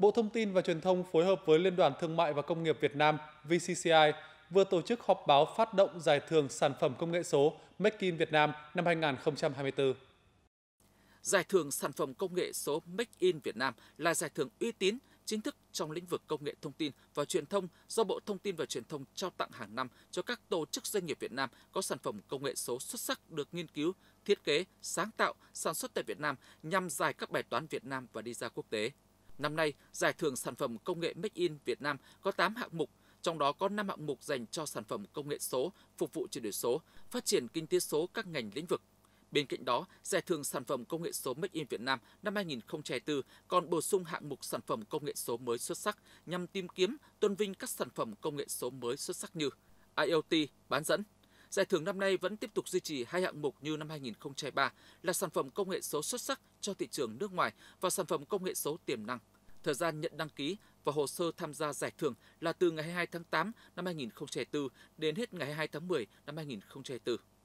Bộ Thông tin và Truyền thông phối hợp với Liên đoàn Thương mại và Công nghiệp Việt Nam VCCI vừa tổ chức họp báo phát động giải thưởng sản phẩm công nghệ số Make in Việt Nam năm 2024. Giải thưởng sản phẩm công nghệ số Make in Việt Nam là giải thưởng uy tín chính thức trong lĩnh vực công nghệ thông tin và truyền thông do Bộ Thông tin và Truyền thông trao tặng hàng năm cho các tổ chức doanh nghiệp Việt Nam có sản phẩm công nghệ số xuất sắc được nghiên cứu, thiết kế, sáng tạo, sản xuất tại Việt Nam nhằm giải các bài toán Việt Nam và đi ra quốc tế. Năm nay, giải thưởng sản phẩm công nghệ Make in Việt Nam có 8 hạng mục, trong đó có 5 hạng mục dành cho sản phẩm công nghệ số, phục vụ chuyển đổi số, phát triển kinh tế số các ngành lĩnh vực. Bên cạnh đó, giải thưởng sản phẩm công nghệ số Make in Việt Nam năm 2024 còn bổ sung hạng mục sản phẩm công nghệ số mới xuất sắc nhằm tìm kiếm, tôn vinh các sản phẩm công nghệ số mới xuất sắc như IoT, bán dẫn, Giải thưởng năm nay vẫn tiếp tục duy trì hai hạng mục như năm 2003 là sản phẩm công nghệ số xuất sắc cho thị trường nước ngoài và sản phẩm công nghệ số tiềm năng. Thời gian nhận đăng ký và hồ sơ tham gia giải thưởng là từ ngày 22 tháng 8 năm 2004 đến hết ngày 22 tháng 10 năm 2004.